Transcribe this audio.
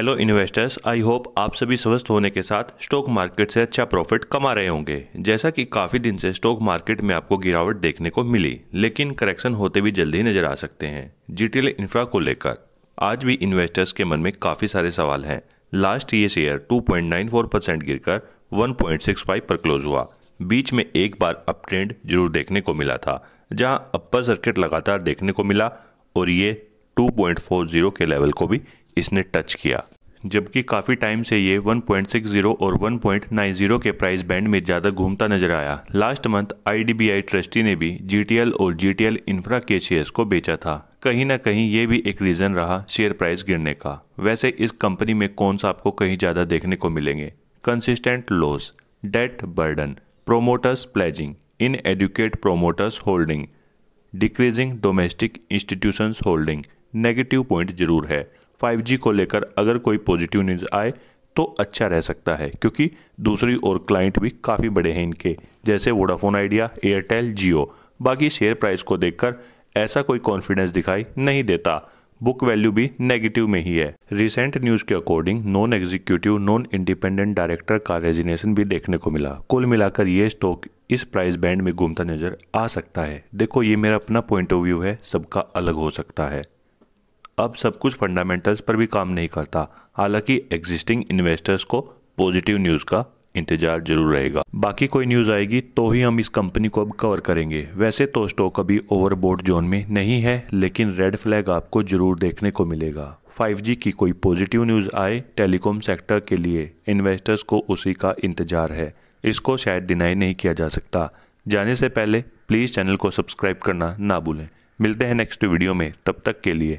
hello investors I hope आप सभी स्वस्थ होने के साथ स्टॉक मार्केट से अच्छा प्रॉफिट कमा रहे होंगे जैसा कि काफ़ी दिन से स्टॉक मार्केट में आपको गिरावट देखने को मिली लेकिन करेक्शन होते भी जल्दी नजर आ सकते हैं जीटीएल इंफ्रा को लेकर आज भी इन्वेस्टर्स के मन में काफ़ी सारे सवाल हैं लास्ट ये शेयर 2.94 परसेंट गिरकर 1.65 पर क्लोज हुआ बीच में एक बार अप ट्रेंड जरूर देखने को मिला था जहां अपर सर्किट लगातार देखने को मिला और ये 2.40 के लेवल को भी इसने टच किया जबकि काफ़ी टाइम से ये 1.60 और 1.90 के प्राइस बैंड में ज़्यादा घूमता नजर आया लास्ट मंथ आईडीबीआई ट्रस्टी ने भी जीटीएल और जीटीएल इंफ्रा के शेयर्स को बेचा था कहीं ना कहीं ये भी एक रीज़न रहा शेयर प्राइस गिरने का वैसे इस कंपनी में कौन सा आपको कहीं ज़्यादा देखने को मिलेंगे consistent loss debt burden promoters pledging in educate promoters holding decreasing domestic institutions holding negative point जरूर है 5G को लेकर अगर कोई पॉजिटिव न्यूज़ आए तो अच्छा रह सकता है क्योंकि दूसरी ओर क्लाइंट भी काफ़ी बड़े हैं इनके जैसे वोडाफोन आइडिया एयरटेल जियो बाकी शेयर प्राइस को देखकर ऐसा कोई कॉन्फिडेंस दिखाई नहीं देता बुक वैल्यू भी नेगेटिव में ही है रिसेंट न्यूज के according non executive non independent director का रेजिनेशन भी देखने को मिला कुल मिलाकर ये स्टॉक इस प्राइस बैंड में घूमता नजर आ सकता है देखो ये मेरा अपना पॉइंट ऑफ व्यू है सबका अलग हो सकता है अब सब कुछ फंडामेंटल्स पर भी काम नहीं करता हालांकि एग्जिस्टिंग इन्वेस्टर्स को पॉजिटिव न्यूज़ का इंतजार जरूर रहेगा बाकी कोई न्यूज़ आएगी तो ही हम इस कंपनी को अब कवर करेंगे वैसे तो स्टॉक अभी ओवरबोर्ड जोन में नहीं है लेकिन रेड फ्लैग आपको जरूर देखने को मिलेगा 5G की कोई पॉजिटिव न्यूज़ आए टेलीकॉम सेक्टर के लिए इन्वेस्टर्स को उसी का इंतजार है इसको शायद डिनाई नहीं किया जा सकता जाने से पहले प्लीज़ चैनल को सब्सक्राइब करना ना भूलें मिलते हैं नेक्स्ट वीडियो में तब तक के लिए